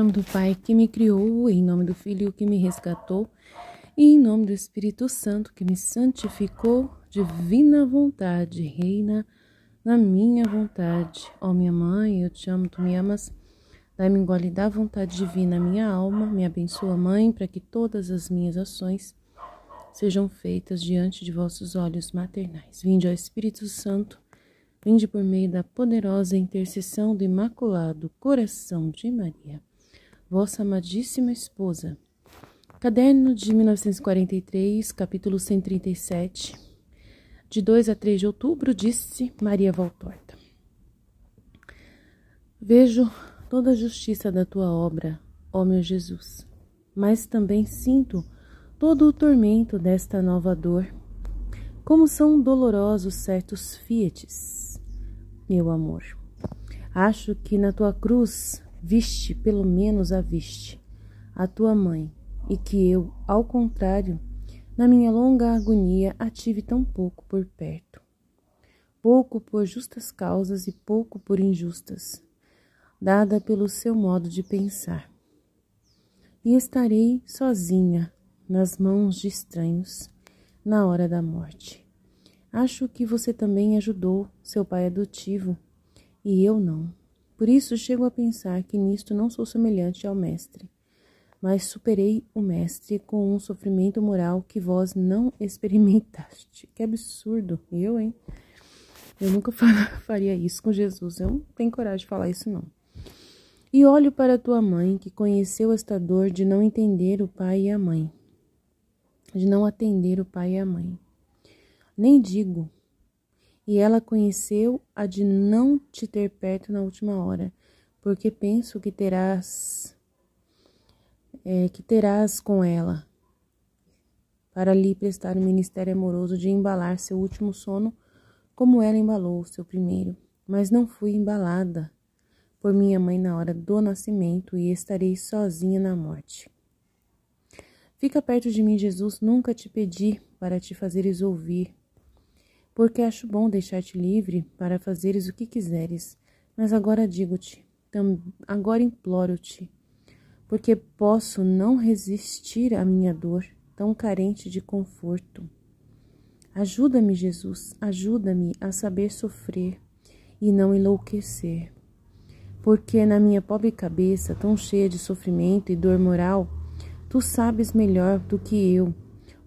Em nome do Pai que me criou, em nome do Filho que me resgatou, e em nome do Espírito Santo que me santificou, divina vontade, reina na minha vontade. Ó oh, minha mãe, eu te amo, tu me amas. dá me engole da vontade divina a minha alma, me abençoa, mãe, para que todas as minhas ações sejam feitas diante de vossos olhos maternais. Vinde ao Espírito Santo, vinde por meio da poderosa intercessão do Imaculado Coração de Maria vossa amadíssima esposa. Caderno de 1943, capítulo 137. De 2 a 3 de outubro, disse Maria Valtorta. Vejo toda a justiça da tua obra, ó meu Jesus, mas também sinto todo o tormento desta nova dor. Como são dolorosos certos fietes, meu amor. Acho que na tua cruz viste, pelo menos a viste, a tua mãe, e que eu, ao contrário, na minha longa agonia a tive tão pouco por perto. Pouco por justas causas e pouco por injustas, dada pelo seu modo de pensar. E estarei sozinha, nas mãos de estranhos, na hora da morte. Acho que você também ajudou seu pai adotivo, e eu não. Por isso chego a pensar que nisto não sou semelhante ao Mestre, mas superei o Mestre com um sofrimento moral que vós não experimentaste. Que absurdo! Eu, hein? Eu nunca faria isso com Jesus. Eu não tenho coragem de falar isso, não. E olho para tua mãe, que conheceu esta dor de não entender o pai e a mãe, de não atender o pai e a mãe. Nem digo e ela conheceu a de não te ter perto na última hora, porque penso que terás é, que terás com ela para lhe prestar o ministério amoroso de embalar seu último sono como ela embalou seu primeiro. Mas não fui embalada por minha mãe na hora do nascimento e estarei sozinha na morte. Fica perto de mim, Jesus, nunca te pedi para te fazeres ouvir porque acho bom deixar-te livre para fazeres o que quiseres. Mas agora digo-te, agora imploro-te, porque posso não resistir à minha dor, tão carente de conforto. Ajuda-me, Jesus, ajuda-me a saber sofrer e não enlouquecer. Porque na minha pobre cabeça, tão cheia de sofrimento e dor moral, tu sabes melhor do que eu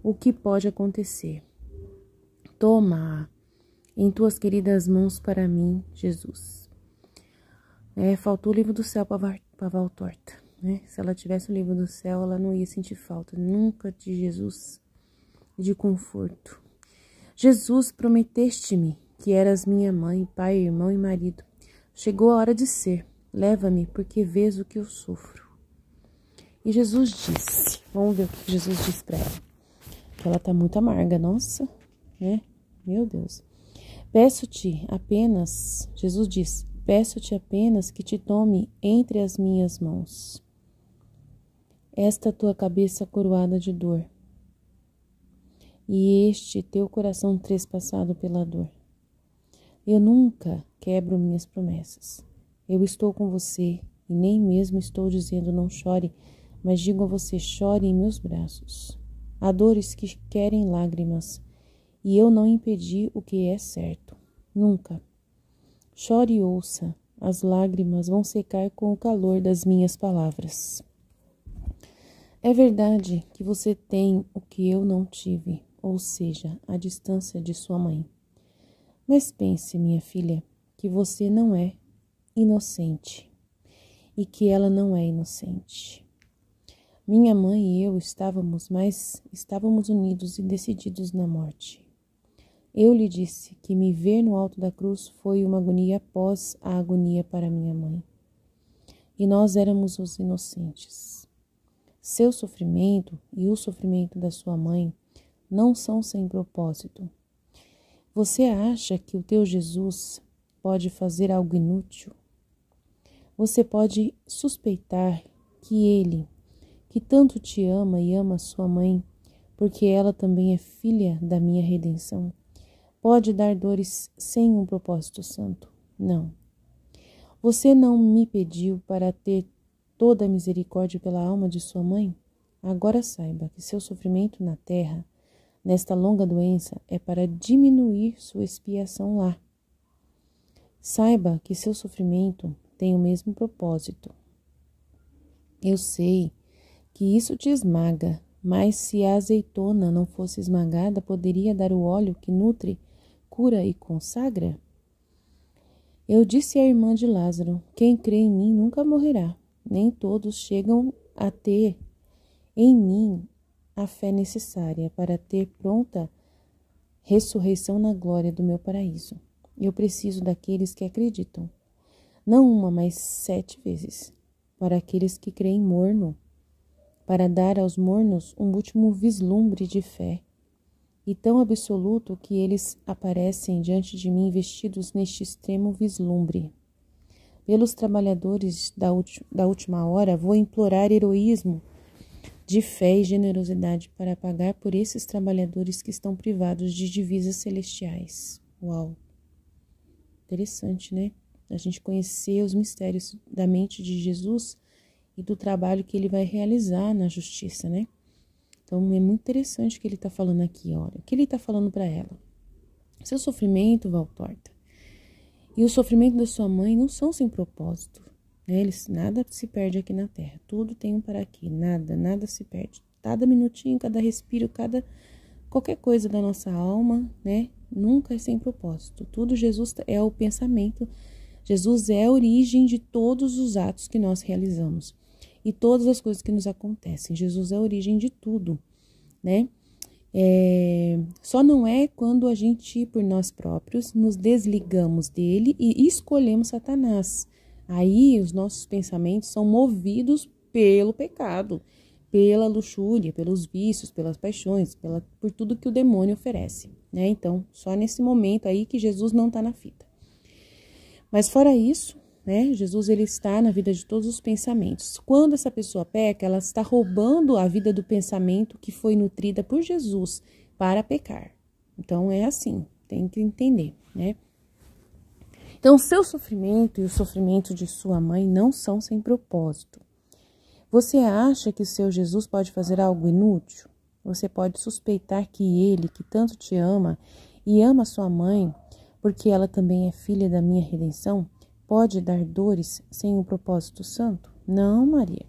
o que pode acontecer. Toma em tuas queridas mãos para mim, Jesus. É, faltou o livro do céu para Val Torta. Né? Se ela tivesse o livro do céu, ela não ia sentir falta nunca de Jesus de conforto. Jesus, prometeste-me que eras minha mãe, pai, irmão e marido. Chegou a hora de ser. Leva-me, porque vês o que eu sofro. E Jesus disse: Vamos ver o que Jesus disse para ela. Que ela tá muito amarga, nossa né? Meu Deus. Peço-te apenas, Jesus diz, peço-te apenas que te tome entre as minhas mãos. Esta tua cabeça coroada de dor, e este teu coração trespassado pela dor. Eu nunca quebro minhas promessas. Eu estou com você e nem mesmo estou dizendo não chore, mas digo a você: chore em meus braços. Há dores que querem lágrimas e eu não impedi o que é certo. Nunca. Chore e ouça, as lágrimas vão secar com o calor das minhas palavras. É verdade que você tem o que eu não tive, ou seja, a distância de sua mãe. Mas pense, minha filha, que você não é inocente e que ela não é inocente. Minha mãe e eu estávamos mais estávamos unidos e decididos na morte. Eu lhe disse que me ver no alto da cruz foi uma agonia após a agonia para minha mãe. E nós éramos os inocentes. Seu sofrimento e o sofrimento da sua mãe não são sem propósito. Você acha que o teu Jesus pode fazer algo inútil? Você pode suspeitar que ele, que tanto te ama e ama sua mãe, porque ela também é filha da minha redenção, pode dar dores sem um propósito santo. Não. Você não me pediu para ter toda a misericórdia pela alma de sua mãe? Agora saiba que seu sofrimento na terra, nesta longa doença, é para diminuir sua expiação lá. Saiba que seu sofrimento tem o mesmo propósito. Eu sei que isso te esmaga, mas se a azeitona não fosse esmagada, poderia dar o óleo que nutre cura e consagra? Eu disse à irmã de Lázaro: Quem crê em mim nunca morrerá. Nem todos chegam a ter em mim a fé necessária para ter pronta ressurreição na glória do meu paraíso. Eu preciso daqueles que acreditam, não uma, mas sete vezes, para aqueles que creem morno, para dar aos mornos um último vislumbre de fé e tão absoluto que eles aparecem diante de mim vestidos neste extremo vislumbre. Pelos trabalhadores da, da última hora, vou implorar heroísmo de fé e generosidade para pagar por esses trabalhadores que estão privados de divisas celestiais. Uau! Interessante, né? A gente conhecer os mistérios da mente de Jesus e do trabalho que ele vai realizar na justiça, né? Então é muito interessante o que ele está falando aqui, olha. O que ele está falando para ela? Seu sofrimento, Valtorta, e o sofrimento da sua mãe não são sem propósito. Né? Eles, nada se perde aqui na Terra. Tudo tem um para aqui. Nada, nada se perde. Cada minutinho, cada respiro, cada qualquer coisa da nossa alma, né? Nunca é sem propósito. Tudo Jesus é o pensamento. Jesus é a origem de todos os atos que nós realizamos e todas as coisas que nos acontecem. Jesus é a origem de tudo, né? É, só não é quando a gente, por nós próprios, nos desligamos dele e escolhemos Satanás. Aí os nossos pensamentos são movidos pelo pecado, pela luxúria, pelos vícios, pelas paixões, pela, por tudo que o demônio oferece. Né? Então, só nesse momento aí que Jesus não está na fita. Mas fora isso, né? Jesus ele está na vida de todos os pensamentos. Quando essa pessoa peca, ela está roubando a vida do pensamento que foi nutrida por Jesus para pecar. Então é assim, tem que entender, né? Então, seu sofrimento e o sofrimento de sua mãe não são sem propósito. Você acha que seu Jesus pode fazer algo inútil? Você pode suspeitar que ele, que tanto te ama e ama sua mãe, porque ela também é filha da minha redenção, pode dar dores sem um propósito santo? Não, Maria.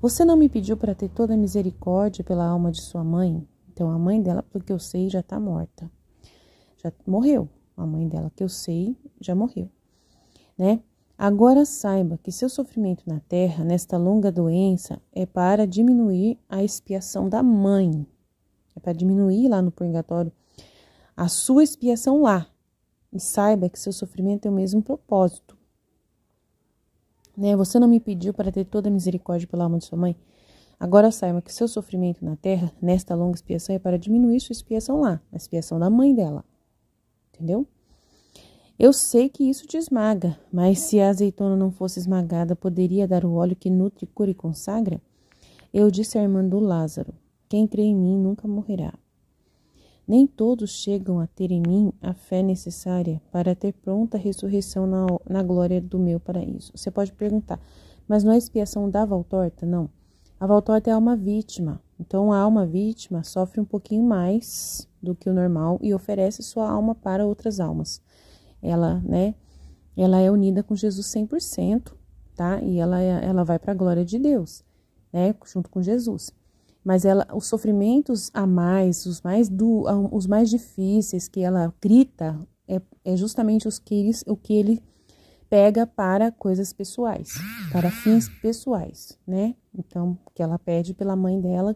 Você não me pediu para ter toda a misericórdia pela alma de sua mãe? Então a mãe dela, pelo que eu sei, já está morta. Já morreu. A mãe dela, que eu sei, já morreu. Né? Agora saiba que seu sofrimento na terra, nesta longa doença, é para diminuir a expiação da mãe. É para diminuir lá no purgatório a sua expiação lá, e saiba que seu sofrimento tem é o mesmo propósito. Né? Você não me pediu para ter toda a misericórdia pela alma de sua mãe? Agora saiba que seu sofrimento na terra, nesta longa expiação, é para diminuir sua expiação lá, a expiação da mãe dela. Entendeu? Eu sei que isso te esmaga, mas se a azeitona não fosse esmagada, poderia dar o óleo que nutre, cura e consagra? Eu disse à irmã do Lázaro: Quem crê em mim nunca morrerá. Nem todos chegam a ter em mim a fé necessária para ter pronta a ressurreição na, na glória do meu paraíso. Você pode perguntar, mas não é expiação da valtorta? Não. A valtorta é alma vítima. Então, a alma vítima sofre um pouquinho mais do que o normal e oferece sua alma para outras almas. Ela, né, ela é unida com Jesus 100%, tá? E ela, é, ela vai para a glória de Deus, né, junto com Jesus mas ela, os sofrimentos a mais, os mais, do, os mais difíceis que ela grita, é, é justamente os que o que ele pega para coisas pessoais, para fins pessoais, né? Então, que ela pede pela mãe dela,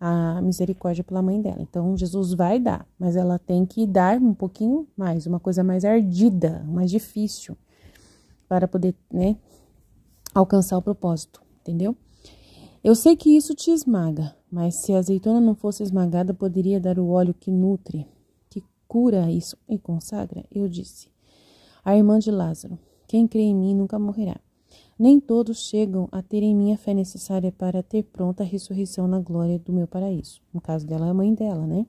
a misericórdia pela mãe dela. Então, Jesus vai dar, mas ela tem que dar um pouquinho mais, uma coisa mais ardida, mais difícil, para poder, né, alcançar o propósito, entendeu? Eu sei que isso te esmaga, mas se a azeitona não fosse esmagada, poderia dar o óleo que nutre, que cura isso e consagra, eu disse. A irmã de Lázaro, quem crê em mim nunca morrerá. Nem todos chegam a terem minha fé necessária para ter pronta a ressurreição na glória do meu paraíso. No caso dela, é a mãe dela, né?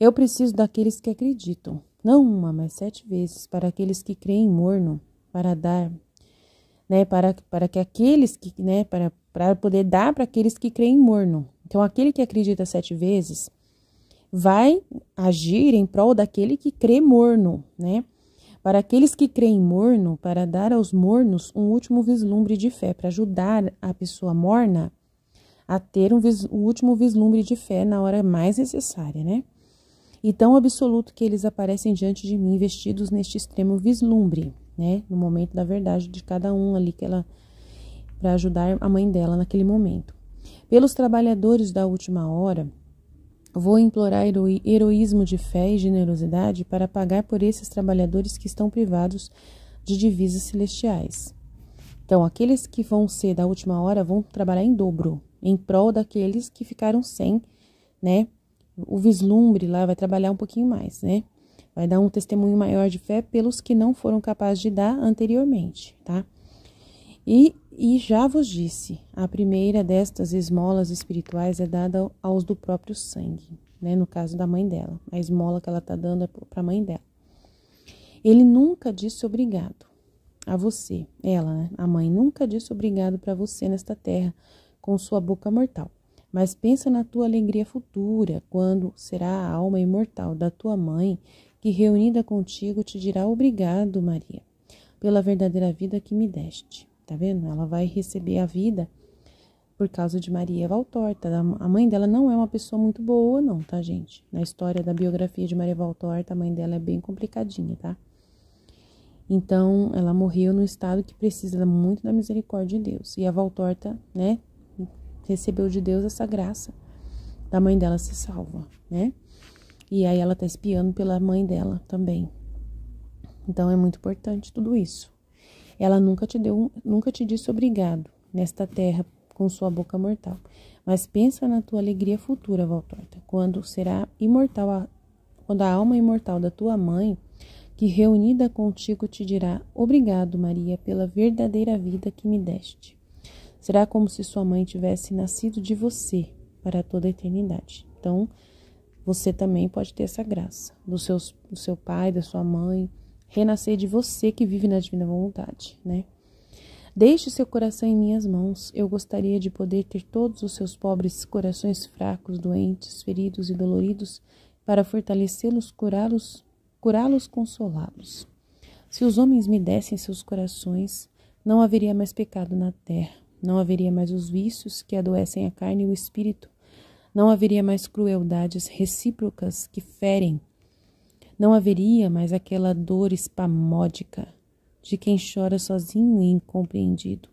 Eu preciso daqueles que acreditam, não uma, mas sete vezes, para aqueles que creem morno, para dar né, para, para que aqueles que, né, para, para poder dar para aqueles que creem morno. Então, aquele que acredita sete vezes vai agir em prol daquele que crê morno, né? Para aqueles que creem morno, para dar aos mornos um último vislumbre de fé, para ajudar a pessoa morna a ter um, vis, último vislumbre de fé na hora mais necessária, né? E tão absoluto que eles aparecem diante de mim vestidos neste extremo vislumbre né? No momento da verdade de cada um ali que ela para ajudar a mãe dela naquele momento. Pelos trabalhadores da última hora, vou implorar heroísmo de fé e generosidade para pagar por esses trabalhadores que estão privados de divisas celestiais. Então, aqueles que vão ser da última hora vão trabalhar em dobro, em prol daqueles que ficaram sem, né? O vislumbre lá vai trabalhar um pouquinho mais, né? vai dar um testemunho maior de fé pelos que não foram capazes de dar anteriormente, tá? E, e já vos disse, a primeira destas esmolas espirituais é dada aos do próprio sangue, né? No caso da mãe dela, a esmola que ela tá dando é para a mãe dela. Ele nunca disse obrigado a você, ela, né? a mãe nunca disse obrigado para você nesta terra com sua boca mortal. Mas pensa na tua alegria futura, quando será a alma imortal da tua mãe que reunida contigo te dirá obrigado, Maria, pela verdadeira vida que me deste. Tá vendo? Ela vai receber a vida por causa de Maria Valtorta. A mãe dela não é uma pessoa muito boa, não, tá, gente? Na história da biografia de Maria Valtorta, a mãe dela é bem complicadinha, tá? Então, ela morreu num estado que precisa muito da misericórdia de Deus. E a Valtorta, né, recebeu de Deus essa graça da mãe dela se salva, né? E aí ela tá espiando pela mãe dela também. Então é muito importante tudo isso. Ela nunca te deu, nunca te disse obrigado nesta terra com sua boca mortal, mas pensa na tua alegria futura, Valtorta, quando será imortal a, quando a alma imortal da tua mãe, que reunida contigo te dirá: "Obrigado, Maria, pela verdadeira vida que me deste". Será como se sua mãe tivesse nascido de você para toda a eternidade. Então, você também pode ter essa graça do seu, do seu pai, da sua mãe, renascer de você que vive na divina vontade, né? Deixe seu coração em minhas mãos. Eu gostaria de poder ter todos os seus pobres corações fracos, doentes, feridos e doloridos para fortalecê-los, curá-los, curá-los, consolá-los. Se os homens me dessem seus corações, não haveria mais pecado na terra, não haveria mais os vícios que adoecem a carne e o espírito, não haveria mais crueldades recíprocas que ferem. Não haveria mais aquela dor espamódica de quem chora sozinho e incompreendido.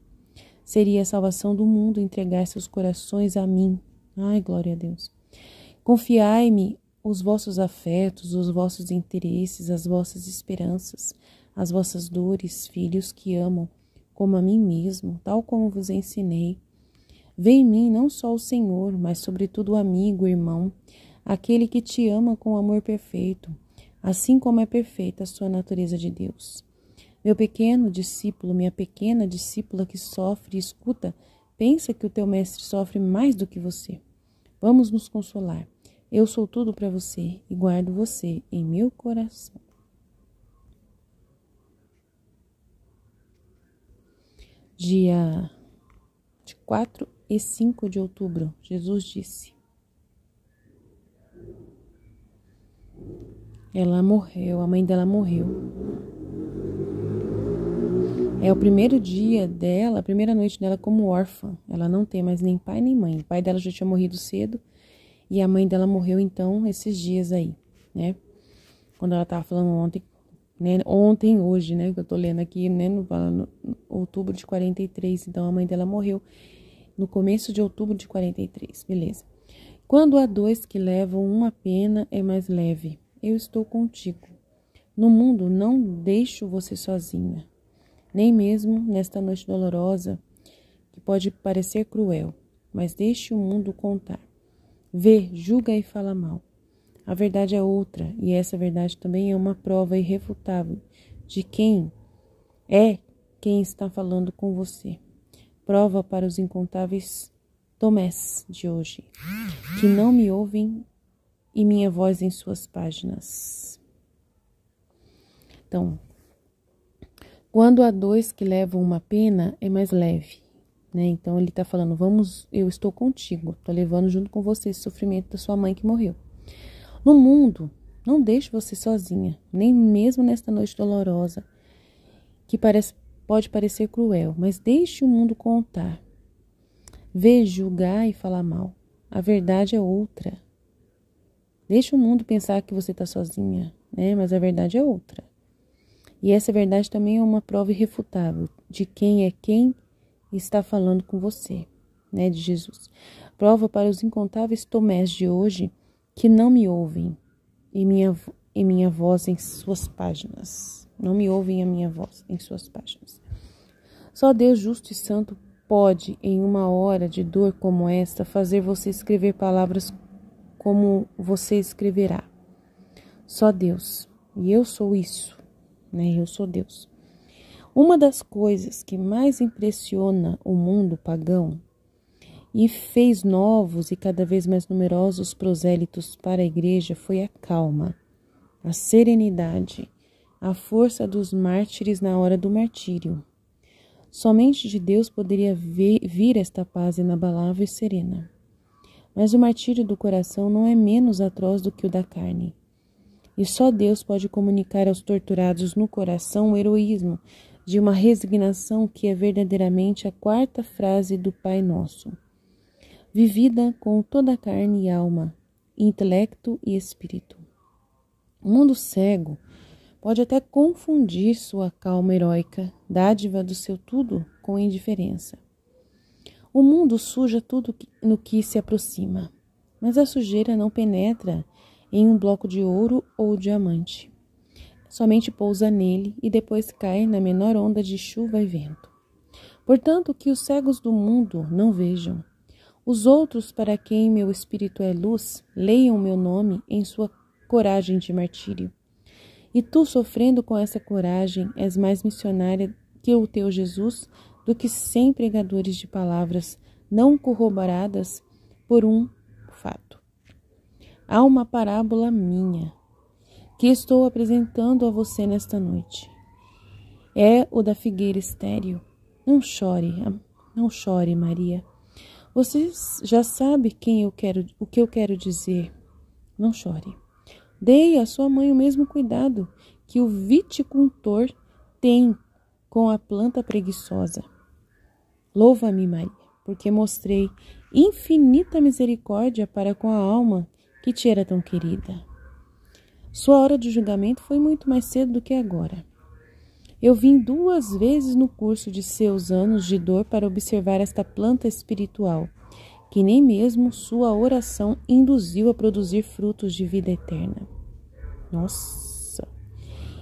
Seria a salvação do mundo entregar seus corações a mim. Ai, glória a Deus. Confiai-me os vossos afetos, os vossos interesses, as vossas esperanças, as vossas dores, filhos que amam, como a mim mesmo, tal como vos ensinei. Vê em mim não só o Senhor, mas sobretudo o amigo, o irmão, aquele que te ama com amor perfeito, assim como é perfeita a sua natureza de Deus. Meu pequeno discípulo, minha pequena discípula que sofre e escuta, pensa que o teu mestre sofre mais do que você. Vamos nos consolar. Eu sou tudo para você e guardo você em meu coração. Dia 4 e 5 de outubro, Jesus disse: Ela morreu, a mãe dela morreu. É o primeiro dia dela, a primeira noite dela como órfã. Ela não tem mais nem pai nem mãe. O pai dela já tinha morrido cedo e a mãe dela morreu então esses dias aí, né? Quando ela tava falando ontem, né? Ontem, hoje, né? Que eu tô lendo aqui, né? No, no outubro de 43. Então a mãe dela morreu no começo de outubro de 43, beleza. Quando há dois que levam uma pena, é mais leve. Eu estou contigo. No mundo não deixo você sozinha, nem mesmo nesta noite dolorosa, que pode parecer cruel, mas deixe o mundo contar. Vê, julga e fala mal. A verdade é outra, e essa verdade também é uma prova irrefutável de quem é quem está falando com você prova para os incontáveis Tomés de hoje, que não me ouvem e minha voz em suas páginas. Então, quando há dois que levam uma pena, é mais leve. Né? Então ele está falando, vamos, eu estou contigo, estou levando junto com você esse sofrimento da sua mãe que morreu. No mundo, não deixe você sozinha, nem mesmo nesta noite dolorosa, que parece Pode parecer cruel, mas deixe o mundo contar. Vê, julgar e falar mal. A verdade é outra. Deixe o mundo pensar que você está sozinha, né? Mas a verdade é outra. E essa verdade também é uma prova irrefutável de quem é quem está falando com você, né? De Jesus. Prova para os incontáveis Tomés de hoje que não me ouvem e minha, e minha voz em suas páginas não me ouvem a minha voz em suas páginas. Só Deus justo e santo pode, em uma hora de dor como esta, fazer você escrever palavras como você escreverá. Só Deus. E eu sou isso, né? Eu sou Deus. Uma das coisas que mais impressiona o mundo pagão e fez novos e cada vez mais numerosos prosélitos para a igreja foi a calma, a serenidade a força dos mártires na hora do martírio. Somente de Deus poderia vir esta paz inabalável e serena. Mas o martírio do coração não é menos atroz do que o da carne. E só Deus pode comunicar aos torturados no coração o heroísmo de uma resignação que é verdadeiramente a quarta frase do Pai Nosso, vivida com toda a carne e alma, intelecto e espírito. O mundo cego Pode até confundir sua calma heróica, dádiva do seu tudo, com indiferença. O mundo suja tudo no que se aproxima, mas a sujeira não penetra em um bloco de ouro ou diamante. Somente pousa nele e depois cai na menor onda de chuva e vento. Portanto, que os cegos do mundo não vejam. Os outros, para quem meu espírito é luz, leiam meu nome em sua coragem de martírio. E tu, sofrendo com essa coragem, és mais missionária que o teu Jesus do que cem pregadores de palavras não corroboradas por um fato. Há uma parábola minha que estou apresentando a você nesta noite. É o da figueira estéril. Não chore, não chore, Maria. Você já sabe quem eu quero, o que eu quero dizer. Não chore. Dei à sua mãe o mesmo cuidado que o viticultor tem com a planta preguiçosa. Louva-me, Maria, porque mostrei infinita misericórdia para com a alma que te era tão querida. Sua hora de julgamento foi muito mais cedo do que agora. Eu vim duas vezes no curso de seus anos de dor para observar esta planta espiritual, que nem mesmo sua oração induziu a produzir frutos de vida eterna. Nossa!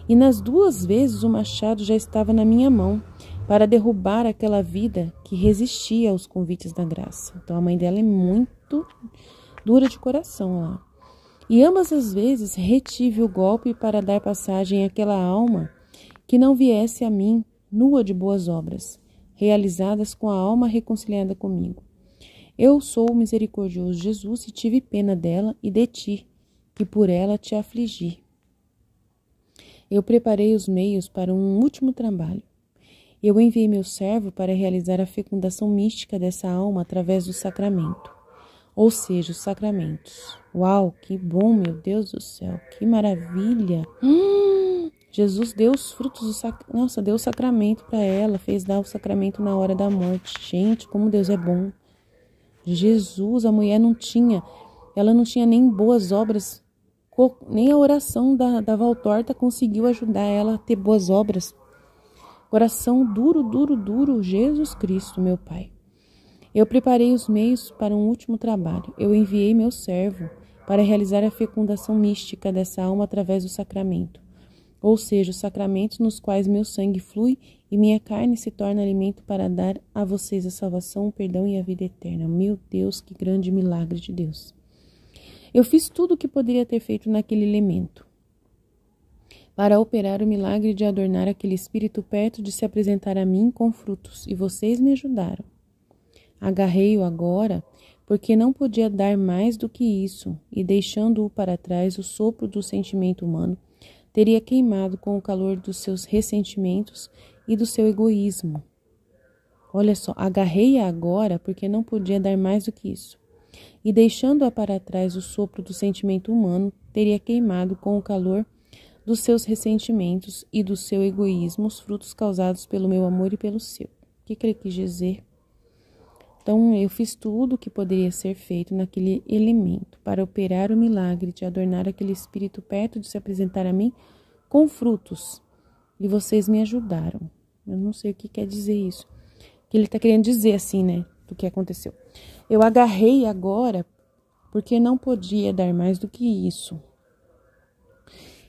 E nas duas vezes o machado já estava na minha mão para derrubar aquela vida que resistia aos convites da graça. Então a mãe dela é muito dura de coração lá. E ambas as vezes retive o golpe para dar passagem àquela alma que não viesse a mim nua de boas obras, realizadas com a alma reconciliada comigo. Eu sou o misericordioso Jesus e tive pena dela e de ti, e por ela te afligir. Eu preparei os meios para um último trabalho. Eu enviei meu servo para realizar a fecundação mística dessa alma através do sacramento, ou seja, os sacramentos. Uau, que bom, meu Deus do céu, que maravilha! Hum, Jesus deu os frutos do sac... Nossa, deu o sacramento para ela, fez dar o sacramento na hora da morte. Gente, como Deus é bom! Jesus, a mulher não tinha, ela não tinha nem boas obras nem a oração da, da Valtorta conseguiu ajudar ela a ter boas obras. Coração duro, duro, duro, Jesus Cristo, meu Pai. Eu preparei os meios para um último trabalho. Eu enviei meu servo para realizar a fecundação mística dessa alma através do sacramento, ou seja, os sacramentos nos quais meu sangue flui e minha carne se torna alimento para dar a vocês a salvação, o perdão e a vida eterna. Meu Deus, que grande milagre de Deus! Eu fiz tudo o que poderia ter feito naquele elemento para operar o milagre de adornar aquele espírito perto de se apresentar a mim com frutos, e vocês me ajudaram. Agarrei-o agora, porque não podia dar mais do que isso, e deixando-o para trás, o sopro do sentimento humano teria queimado com o calor dos seus ressentimentos e do seu egoísmo. Olha só, agarrei-a agora porque não podia dar mais do que isso e deixando-a para trás o sopro do sentimento humano, teria queimado com o calor dos seus ressentimentos e do seu egoísmo os frutos causados pelo meu amor e pelo seu. O que, que ele quis dizer? Então, eu fiz tudo o que poderia ser feito naquele elemento para operar o milagre de adornar aquele espírito perto de se apresentar a mim com frutos. E vocês me ajudaram. Eu não sei o que quer dizer isso. Que ele está querendo dizer assim, né? Do que aconteceu. Eu agarrei agora porque não podia dar mais do que isso.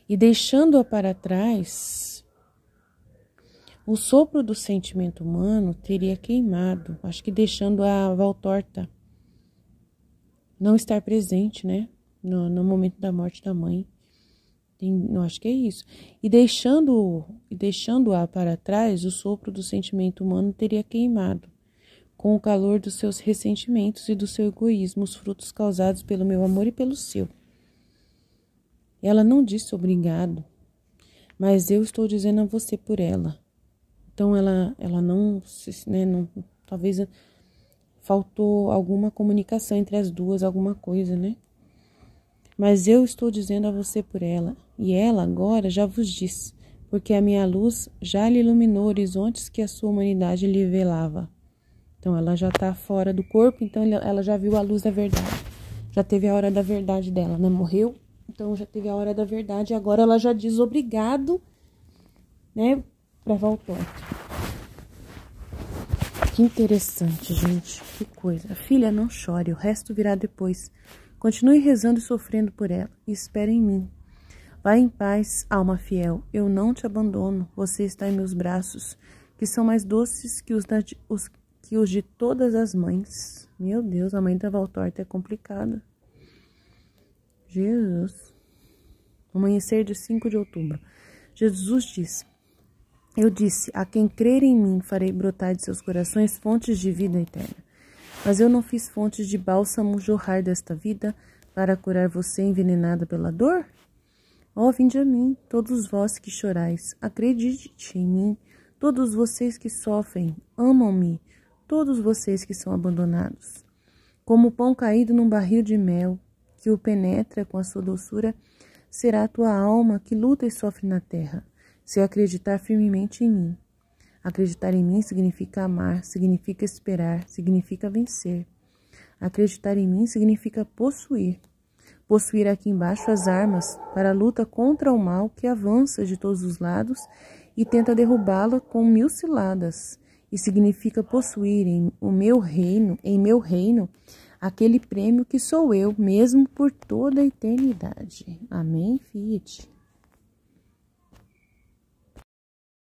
E deixando-a para trás, o sopro do sentimento humano teria queimado, acho que deixando a valtorta não estar presente, né? No, no momento da morte da mãe. Tem, acho que é isso. E deixando, deixando-a para trás, o sopro do sentimento humano teria queimado com o calor dos seus ressentimentos e do seu egoísmo, os frutos causados pelo meu amor e pelo seu. Ela não disse obrigado, mas eu estou dizendo a você por ela. Então ela, ela não, né, não talvez faltou alguma comunicação entre as duas, alguma coisa, né? Mas eu estou dizendo a você por ela, e ela agora já vos diz, porque a minha luz já lhe iluminou horizontes que a sua humanidade lhe velava. Então ela já está fora do corpo, então ela já viu a luz da verdade. Já teve a hora da verdade dela, né? Morreu, então já teve a hora da verdade. E agora ela já diz obrigado, né? Para voltar. Que interessante, gente. Que coisa. Filha, não chore, o resto virá depois. Continue rezando e sofrendo por ela. E espere em mim. Vai em paz, alma fiel. Eu não te abandono. Você está em meus braços, que são mais doces que os, da, os, que os de todas as mães. Meu Deus, a mãe da Valtorta é complicada. Jesus. Amanhecer de 5 de outubro. Jesus disse: Eu disse: A quem crer em mim, farei brotar de seus corações fontes de vida eterna. Mas eu não fiz fontes de bálsamo jorrar desta vida para curar você envenenada pela dor? Ó, oh, vinde a mim, todos vós que chorais, acredite em mim, todos vocês que sofrem, amam-me, todos vocês que são abandonados, como o pão caído num barril de mel, que o penetra com a sua doçura, será a tua alma que luta e sofre na terra, se acreditar firmemente em mim. Acreditar em mim significa amar, significa esperar, significa vencer. Acreditar em mim significa possuir. Possuir aqui embaixo as armas para a luta contra o mal que avança de todos os lados e tenta derrubá-la com mil ciladas e significa possuir em o meu reino, em meu reino, aquele prêmio que sou eu mesmo por toda a eternidade. Amém, Fiat.